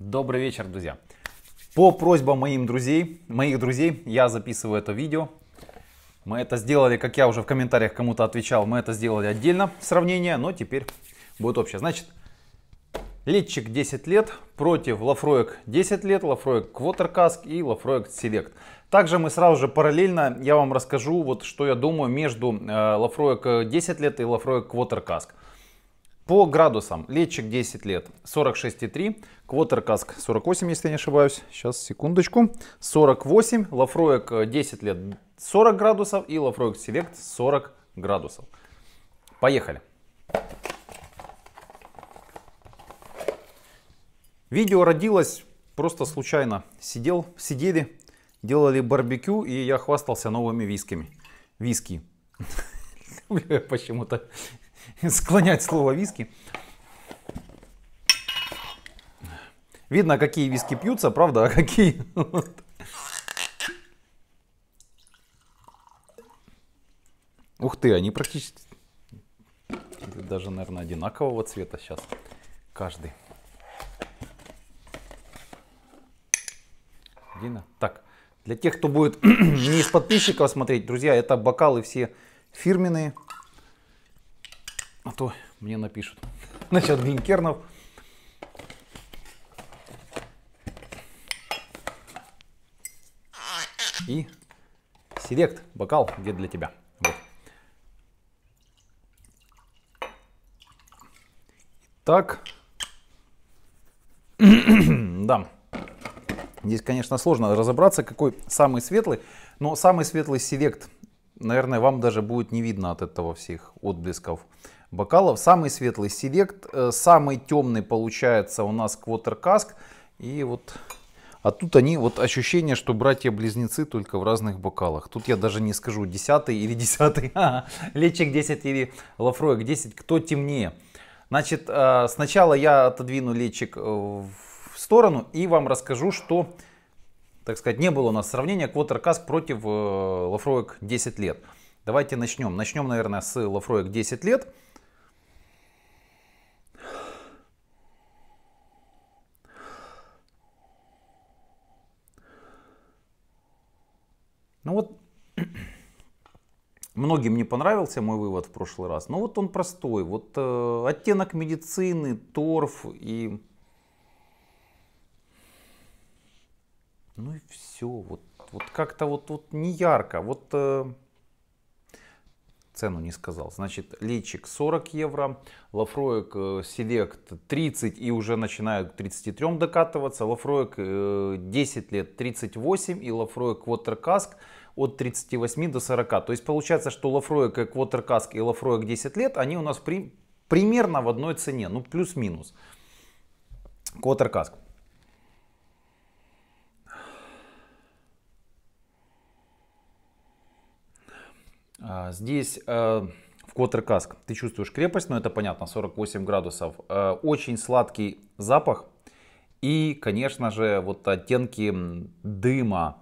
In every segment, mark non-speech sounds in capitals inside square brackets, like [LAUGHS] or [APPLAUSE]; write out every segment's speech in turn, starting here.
Добрый вечер, друзья. По просьбам моим друзей, моих друзей я записываю это видео. Мы это сделали, как я уже в комментариях кому-то отвечал, мы это сделали отдельно, сравнение, но теперь будет общее. Значит, Летчик 10 лет против Лафроек 10 лет, Лафроек Квотеркаск и Лафроек Селект. Также мы сразу же параллельно, я вам расскажу, вот что я думаю между э, Лафроек 10 э, лет и Лафроек Квотеркаск. Каск. По градусам. Летчик 10 лет 46,3. Квотеркаск 48, если я не ошибаюсь. Сейчас, секундочку. 48. Лафроек 10 э, лет 40 градусов. И Лафроек Селект 40 градусов. Поехали. Видео родилось просто случайно. Сидел, сидели, делали барбекю, и я хвастался новыми висками. Виски. [LAUGHS] Почему-то [LAUGHS] склонять слово виски. Видно, какие виски пьются, правда, а какие... Ух ты, они практически даже, наверное, одинакового цвета сейчас каждый. Дина. Так, для тех, кто будет [CLEARS THROAT] не из подписчиков смотреть, друзья, это бокалы все фирменные что мне напишут [LAUGHS] насчет Винкернов И селект, бокал, где для тебя. Вот. Так. [CLEARS THROAT] да. Здесь, конечно, сложно разобраться, какой самый светлый, но самый светлый селект Наверное, вам даже будет не видно от этого всех отблесков бокалов. Самый светлый селект, э, самый темный получается у нас квотеркаск. И вот а тут они, вот ощущение, что братья-близнецы только в разных бокалах. Тут я даже не скажу, десятый или десятый [LAUGHS] Лечик 10 или Лафроек 10, кто темнее. Значит, э, сначала я отодвину лечик э, в сторону и вам расскажу, что так сказать, не было у нас сравнения Квотеркас против Лафроек э, 10 лет. Давайте начнем. Начнем, наверное, с Лафроек 10 лет. Ну вот, [CLEARS THROAT] многим не понравился мой вывод в прошлый раз, но ну вот он простой. Вот э, оттенок медицины, торф и ну и все. Вот, вот как-то вот, вот не ярко. Вот э, цену не сказал. Значит, лейчик 40 евро, лафроек э, селект 30 и уже начинают к 33 докатываться. Лафроек э, 10 лет 38 и лафроек Watercask от 38 до 40. То есть получается, что лафроек и Watercask и лафроек 10 лет, они у нас при, примерно в одной цене, ну плюс-минус. Watercask. А, здесь э, в Квотеркаск ты чувствуешь крепость, но это понятно, 48 градусов. Э, очень сладкий запах и, конечно же, вот оттенки дыма.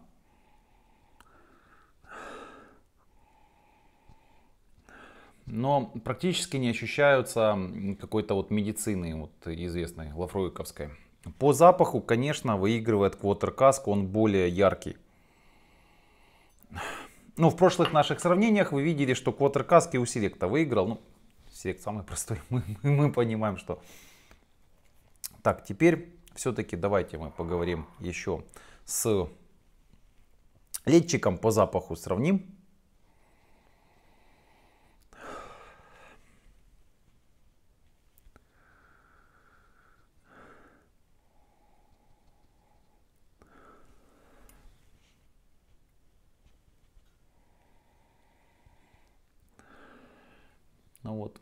Но практически не ощущаются какой-то вот медицины вот известной, лафруиковской. По запаху, конечно, выигрывает Квотеркаск, он более яркий. Ну, в прошлых наших сравнениях вы видели, что Квотер Каски у Селекта выиграл. Ну, Селект самый простой, [LAUGHS] мы, мы, мы понимаем, что... Так, теперь все-таки давайте мы поговорим еще с летчиком по запаху сравним. Ну Вот.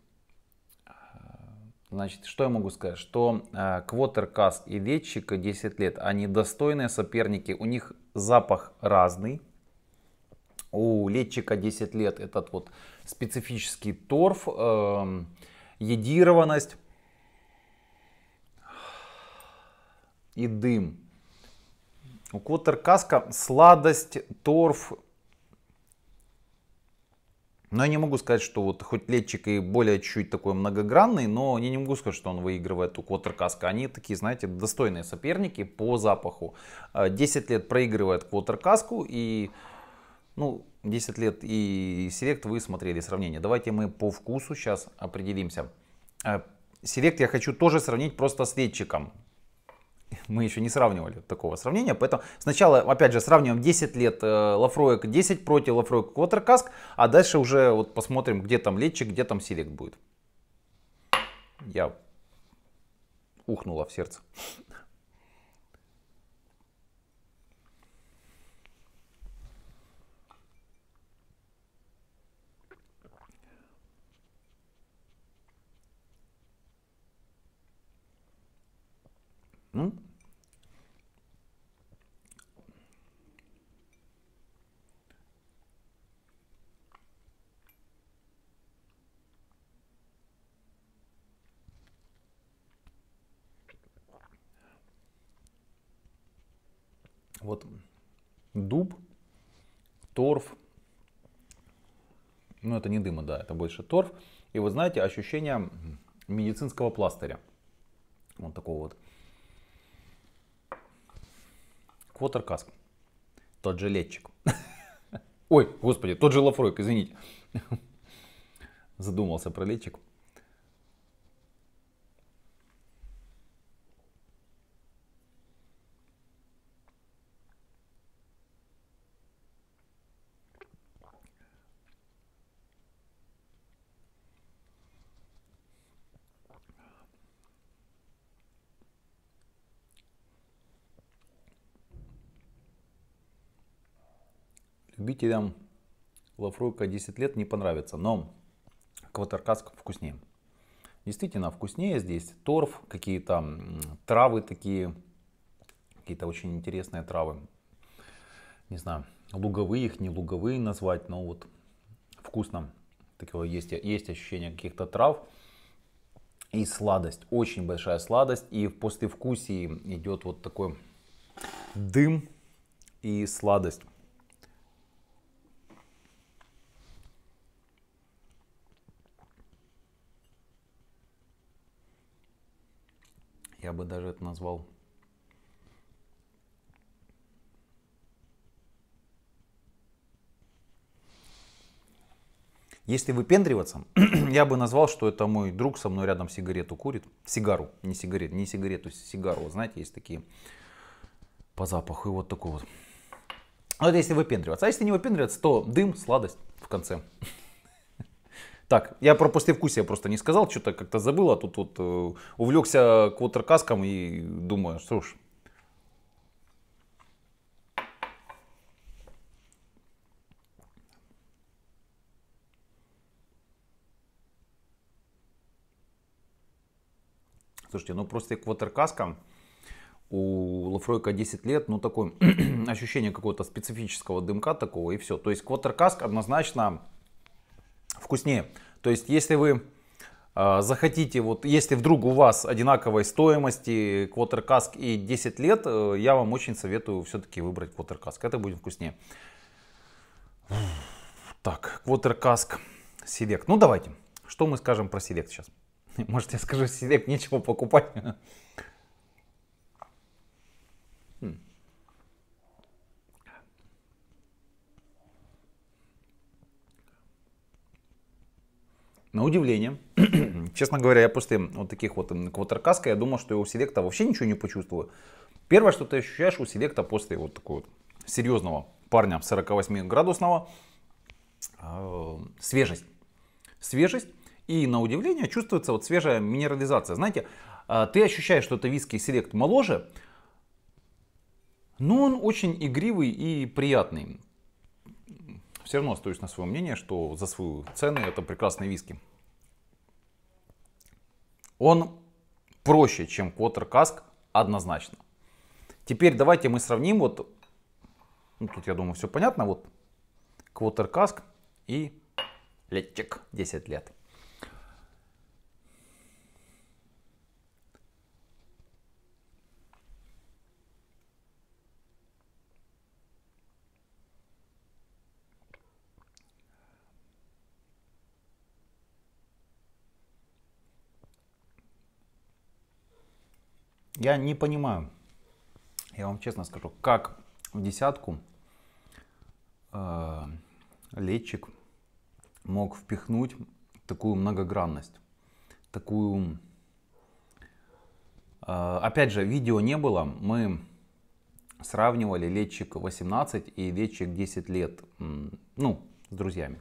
Значит, что я могу сказать? Что а, Квотеркас и Летчика 10 лет, они достойные соперники. У них запах разный. У Летчика 10 лет этот вот специфический торф, э, едированность и дым. У Квотеркаска сладость, торф но я не могу сказать, что вот хоть летчик и более чуть такой многогранный, но я не могу сказать, что он выигрывает у Квотеркаска. Они такие, знаете, достойные соперники по запаху. 10 э, лет проигрывает Квотеркаску и, ну, 10 лет и Селект вы смотрели сравнение. Давайте мы по вкусу сейчас определимся. Э, селект я хочу тоже сравнить просто с летчиком мы еще не сравнивали такого сравнения, поэтому сначала, опять же, сравниваем 10 лет Лафроек э, 10 против Лафроек Квотеркаск, а дальше уже вот посмотрим, где там летчик, где там селект будет. Я ухнула в сердце. Вот дуб, торф. Ну, это не дыма, да, это больше торф. И вы знаете, ощущение медицинского пластыря. Вот такого вот. Квотеркаск. Тот же летчик. [LAUGHS] Ой, господи, тот же Лафройк, извините. [LAUGHS] Задумался про летчик. любителям лавройка 10 лет не понравится, но квадрокаск вкуснее. Действительно вкуснее здесь торф, какие-то травы такие, какие-то очень интересные травы. Не знаю, луговые их, не луговые назвать, но вот вкусно. Такого есть, есть ощущение каких-то трав и сладость, очень большая сладость. И в послевкусии идет вот такой дым и сладость. Я бы даже это назвал Если выпендриваться, [CLEARS THROAT] я бы назвал, что это мой друг со мной рядом сигарету курит. Сигару, не сигарет, не сигарету, сигару. знаете, есть такие по запаху и вот такой вот. Вот если выпендриваться. А если не выпендриваться, то дым, сладость в конце. [LAUGHS] Так, я про я просто не сказал, что-то как-то забыл, а тут вот э, увлекся квотеркаском и думаю, что ж. Слушайте, ну просто квотеркаском у Лафройка 10 лет, ну такое [CLEARS THROAT] ощущение какого-то специфического дымка такого и все. То есть квотеркаск однозначно вкуснее. То есть, если вы а, захотите, вот если вдруг у вас одинаковой стоимости квотеркаск и 10 лет, э, я вам очень советую все-таки выбрать квотеркаск. Это будет вкуснее. Так, квотеркаск, селект. Ну давайте, что мы скажем про селект сейчас? [LAUGHS] Может я скажу, селект нечего покупать. На удивление, [CLEARS THROAT] честно говоря, я после вот таких вот квотеркаска, я думал, что я у селекта вообще ничего не почувствую. Первое, что ты ощущаешь у селекта после вот такого вот серьезного парня 48-градусного, э, а, свежесть. Свежесть и, на удивление, чувствуется вот свежая минерализация. Знаете, э, ты ощущаешь, что это виски селект моложе, но он очень игривый и приятный все равно остаюсь на своем мнении, что за свою цену это прекрасный виски. Он проще, чем Квотер Каск, однозначно. Теперь давайте мы сравним вот, ну, тут я думаю все понятно, вот Квотер Каск и Летчик 10 лет. Я не понимаю, я вам честно скажу, как в десятку э, летчик мог впихнуть такую многогранность, такую... Э, опять же, видео не было, мы сравнивали летчик 18 и летчик 10 лет, ну, с друзьями.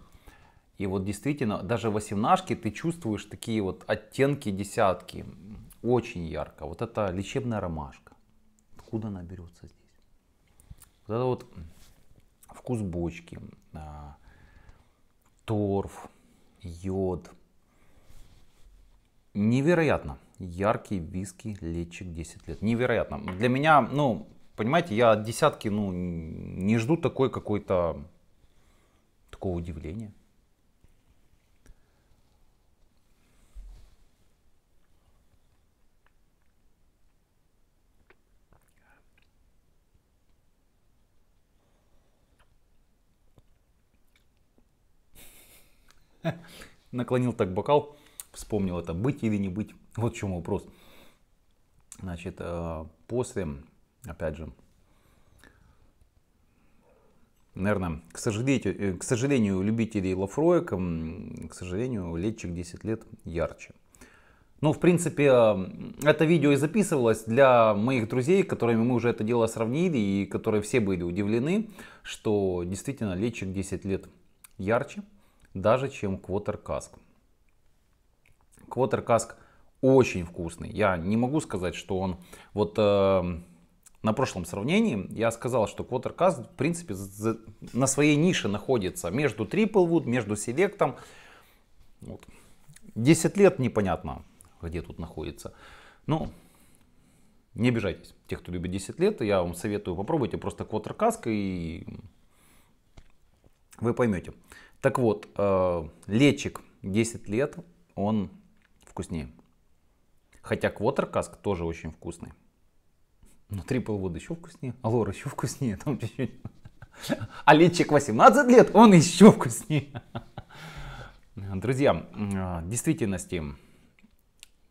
И вот действительно, даже восемнашки ты чувствуешь такие вот оттенки десятки очень ярко. Вот это лечебная ромашка. Откуда она берется здесь? Вот это вот вкус бочки, а, торф, йод. Невероятно. Яркий виски летчик 10 лет. Невероятно. Для меня, ну, понимаете, я от десятки, ну, не жду такой какой-то, такого удивления. [LAUGHS] Наклонил так бокал, вспомнил это, быть или не быть. Вот в чем вопрос. Значит, э, после, опять же, наверное, к сожалению, э, к сожалению любителей Лафроя, к сожалению, летчик 10 лет ярче. Ну, в принципе, э, это видео и записывалось для моих друзей, которыми мы уже это дело сравнили и которые все были удивлены, что действительно летчик 10 лет ярче даже чем Quarter Cask. Quarter Cask очень вкусный. Я не могу сказать, что он... Вот э, на прошлом сравнении я сказал, что Quarter Cask в принципе за, на своей нише находится между Triple между Селектом. Вот. 10 лет непонятно, где тут находится. Ну, не обижайтесь, тех, кто любит 10 лет, я вам советую попробуйте просто квотеркаск и вы поймете. Так вот, э, летчик 10 лет, он вкуснее. Хотя квотер каск тоже очень вкусный. Но трипл вуд еще вкуснее, а лор еще вкуснее, там чуть-чуть. А летчик 18 лет, он еще вкуснее. Друзья, в э, действительности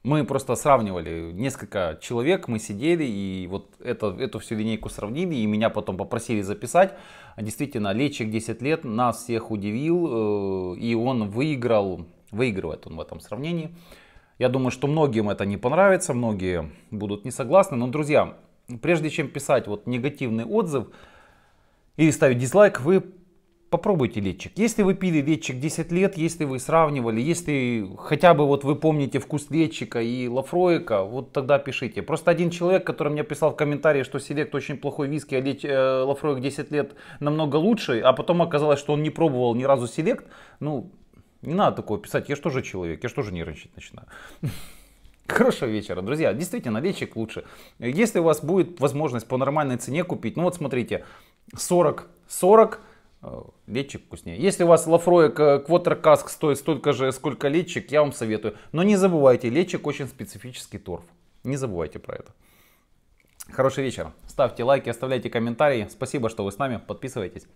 мы просто сравнивали несколько человек, мы сидели и вот это, эту всю линейку сравнили, и меня потом попросили записать. Действительно, летчик 10 лет нас всех удивил, э, и он выиграл, выигрывает он в этом сравнении. Я думаю, что многим это не понравится, многие будут не согласны. Но, друзья, прежде чем писать вот негативный отзыв или ставить дизлайк, вы Попробуйте летчик. Если вы пили летчик 10 лет, если вы сравнивали, если хотя бы вот вы помните вкус летчика и лафроика, вот тогда пишите. Просто один человек, который мне писал в комментарии, что селект очень плохой виски, а леч... э, лафроик 10 лет намного лучше, а потом оказалось, что он не пробовал ни разу селект, ну, не надо такого писать, я же тоже человек, я же тоже нервничать начинаю. [LAUGHS] Хорошего вечера, друзья. Действительно, летчик лучше. Если у вас будет возможность по нормальной цене купить, ну вот смотрите, 40, 40, Э, летчик вкуснее. Если у вас Лафроя Квотеркаск стоит столько же, сколько летчик, я вам советую. Но не забывайте, летчик очень специфический торф. Не забывайте про это. Хороший вечер. Ставьте лайки, оставляйте комментарии. Спасибо, что вы с нами. Подписывайтесь.